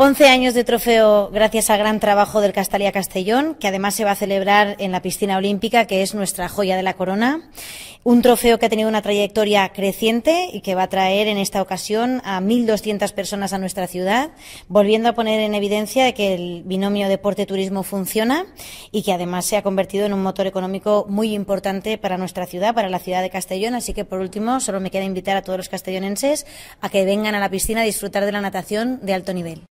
11 años de trofeo gracias al gran trabajo del Castalia Castellón, que además se va a celebrar en la piscina olímpica, que es nuestra joya de la corona. Un trofeo que ha tenido una trayectoria creciente y que va a traer en esta ocasión a 1.200 personas a nuestra ciudad, volviendo a poner en evidencia que el binomio deporte-turismo funciona y que además se ha convertido en un motor económico muy importante para nuestra ciudad, para la ciudad de Castellón. Así que, por último, solo me queda invitar a todos los castellonenses a que vengan a la piscina a disfrutar de la natación de alto nivel.